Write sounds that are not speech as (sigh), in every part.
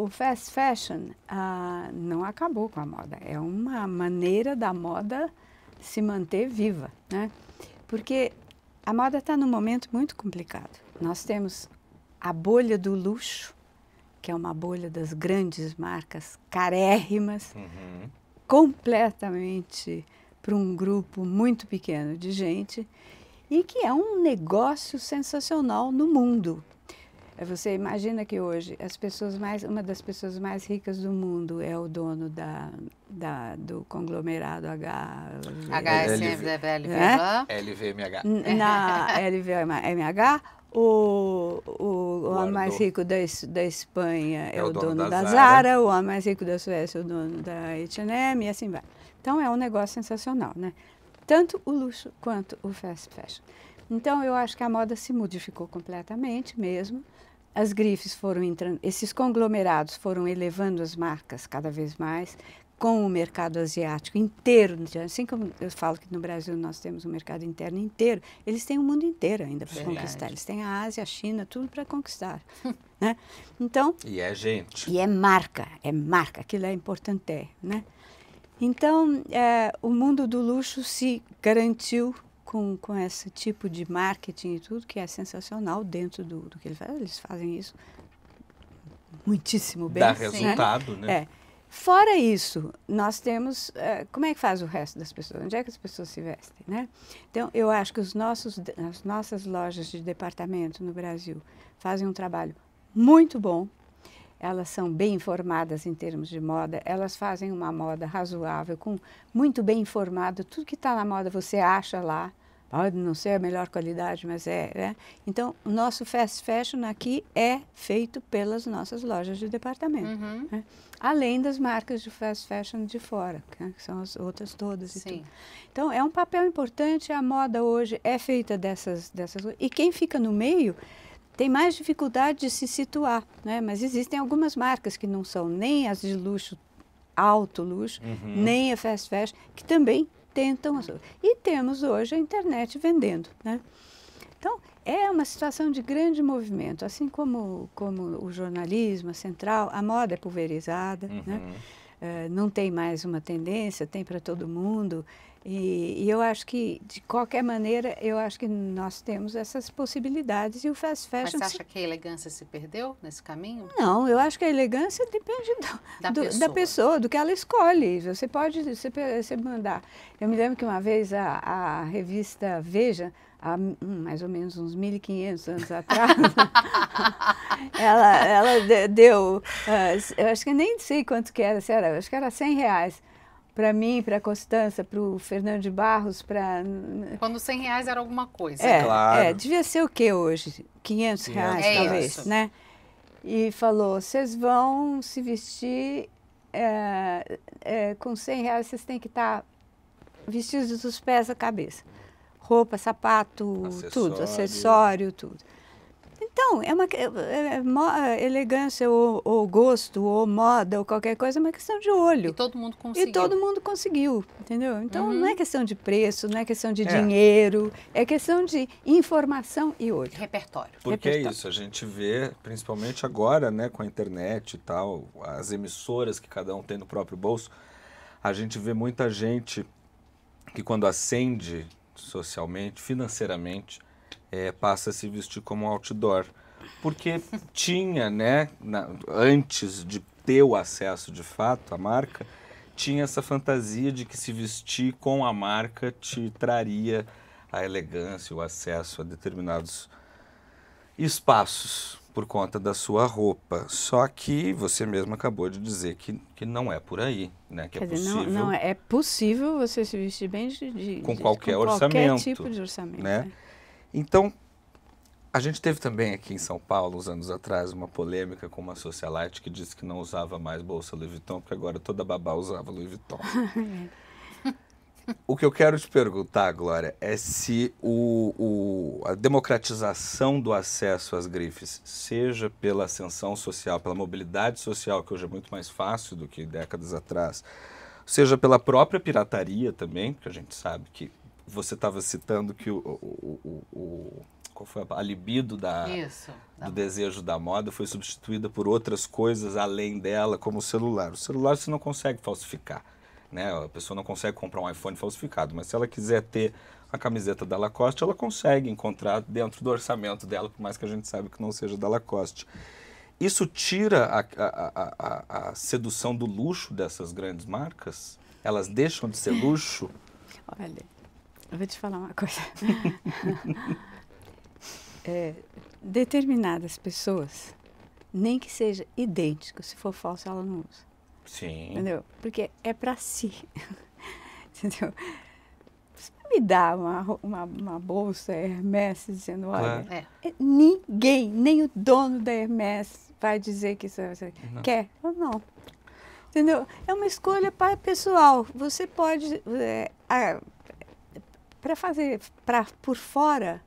o fast fashion ah, não acabou com a moda. É uma maneira da moda se manter viva, né? Porque a moda está num momento muito complicado. Nós temos a bolha do luxo, que é uma bolha das grandes marcas carérrimas, uhum. completamente para um grupo muito pequeno de gente, e que é um negócio sensacional no mundo. É você imagina que hoje as pessoas mais, uma das pessoas mais ricas do mundo é o dono da, da do conglomerado H, HSM, LV, né? LVMH. Na LVMH, o, o, o homem mais rico da, da Espanha é, é o, dono, dono da, da Zara. Zara, o homem mais rico da Suécia é o dono da H&M e assim vai. Então é um negócio sensacional, né? Tanto o luxo quanto o fast fashion. Então eu acho que a moda se modificou completamente mesmo as grifes foram entrando, esses conglomerados foram elevando as marcas cada vez mais com o mercado asiático inteiro, assim como eu falo que no Brasil nós temos um mercado interno inteiro, eles têm o mundo inteiro ainda para conquistar. Eles têm a Ásia, a China, tudo para conquistar, (laughs) né? Então e é gente e é marca, é marca, aquilo é importante, é, né? Então é, o mundo do luxo se garantiu com, com esse tipo de marketing e tudo, que é sensacional dentro do, do que ele faz. Eles fazem isso muitíssimo bem. Dá né? resultado, né? né? É. Fora isso, nós temos. Uh, como é que faz o resto das pessoas? Onde é que as pessoas se vestem, né? Então, eu acho que os nossos, as nossas lojas de departamento no Brasil fazem um trabalho muito bom. Elas são bem informadas em termos de moda, elas fazem uma moda razoável, com muito bem informado. Tudo que está na moda você acha lá pode não ser a melhor qualidade, mas é. Né? Então, o nosso fast fashion aqui é feito pelas nossas lojas de departamento. Uhum. Né? Além das marcas de fast fashion de fora, que né, são as outras todas. Sim. Então, é um papel importante. A moda hoje é feita dessas, dessas E quem fica no meio tem mais dificuldade de se situar. Né? Mas existem algumas marcas que não são nem as de luxo alto luxo, uhum. nem a fast fashion, que também tentam. E temos hoje a internet vendendo. Né? Então, é uma situação de grande movimento, assim como, como o jornalismo, a central, a moda é pulverizada. Né? Uhum. Né? Eh, não tem mais uma tendência, tem para todo mundo. E, e, eu acho que, de qualquer maneira, eu acho que nós temos essas possibilidades e o fast fashion... Mas você acha se... que a elegância se perdeu nesse caminho? Não, eu acho que a elegância depende do, da, do, pessoa. da, pessoa. do que ela escolhe. Você pode você, você mandar. Eu me lembro que uma vez a, a revista Veja, há mais ou menos uns 1.500 anos atrás, (laughs) (laughs) ela, ela deu, ah, eu acho que nem sei quanto que era, se era acho que era 100 reais para mim, para Constança, para o Fernando de Barros, para... Quando 100 reais era alguma coisa. É, claro. é devia ser o que hoje? 500 reais, é talvez, isso. né? E falou, vocês vão se vestir é, é, com 100 reais, vocês têm que estar tá vestidos dos pés à cabeça. Roupa, sapato tudo, acessório, tudo. Então, é uma é, é, é, é, elegância ou, ou, gosto ou moda ou qualquer coisa, é uma questão de olho. E todo mundo conseguiu. E todo mundo conseguiu, entendeu? Então, uhum. não é questão de preço, não é questão de é. dinheiro, é questão de informação e olho. Repertório. Porque é Repertório. é isso, a gente vê, principalmente agora, né, com a internet e tal, as emissoras que cada um tem no próprio bolso, a gente vê muita gente que quando ascende socialmente, financeiramente, é, passa a se vestir como outdoor. Porque tinha, né, na, antes de ter o acesso de fato à marca, tinha essa fantasia de que se vestir com a marca te traria a elegância, o acesso a determinados espaços por conta da sua roupa. Só que você mesmo acabou de dizer que, que não é por aí, né? Que é Quer é dizer, possível. Não, não, é possível você se vestir bem de, de com qualquer com orçamento, qualquer tipo de orçamento, né? né? Então, a gente teve também aqui em São Paulo, uns anos atrás, uma polêmica com uma socialite que disse que não usava mais bolsa Louis Vuitton, porque agora toda babá usava Louis Vuitton. (laughs) É o que eu quero te perguntar, Glória, é se o, o, a democratização do acesso às grifes, seja pela ascensão social, pela mobilidade social, que hoje é muito mais fácil do que décadas atrás, seja pela própria pirataria também, porque a gente sabe que você estava citando que o, o, o, o qual foi a, a libido da, Isso, do da desejo da moda foi substituída por outras coisas além dela, como o celular. O celular você não consegue falsificar, né? A pessoa não consegue comprar um iPhone falsificado, mas se ela quiser ter a camiseta da Lacoste, ela consegue encontrar dentro do orçamento dela, por mais que a gente saiba que não seja da Lacoste. Isso tira a, a, a, a sedução do luxo dessas grandes marcas? Elas deixam de ser luxo? Olha, eu vou te falar uma coisa. (laughs) é, determinadas pessoas, nem que seja idêntico, se for falso, ela não usa. Sim. Entendeu? Porque é para si. (laughs) entendeu? Você me dá uma, uma, uma bolsa Hermes dizendo, olha, claro. É. é. ninguém, nem o dono da Hermes vai dizer que isso, é você não. quer ou não. Entendeu? É uma escolha pessoal. Você pode é, a, para fazer para por fora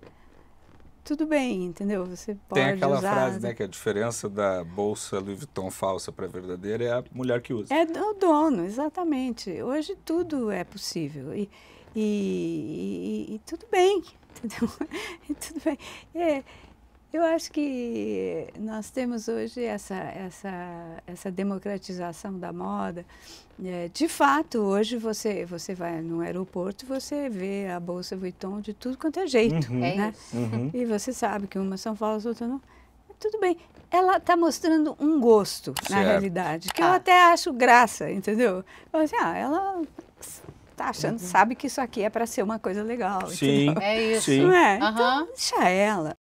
tudo bem, entendeu? Você pode Tem aquela usar... frase, né, que a diferença da bolsa Louis Vuitton falsa para verdadeira é a mulher que usa. É o dono, exatamente. Hoje tudo é possível e, e, e, e tudo bem, (laughs) entendeu? tudo bem. É, eu acho que nós temos hoje essa, essa, essa democratização da moda. É, de fato, hoje você, você vai no aeroporto você vê a Bolsa Vuitton de tudo quanto é jeito. Uhum. É né? É uhum. E você sabe que uma são falsas, outra não. É tudo bem. Ela está mostrando um gosto, certo. na realidade, que ah. eu até acho graça, entendeu? Assim, ah, ela tá achando, uhum. sabe que isso aqui é para ser uma coisa legal. Sim, entendeu? é isso. Sim. Não é? Uhum. Então, deixa ela.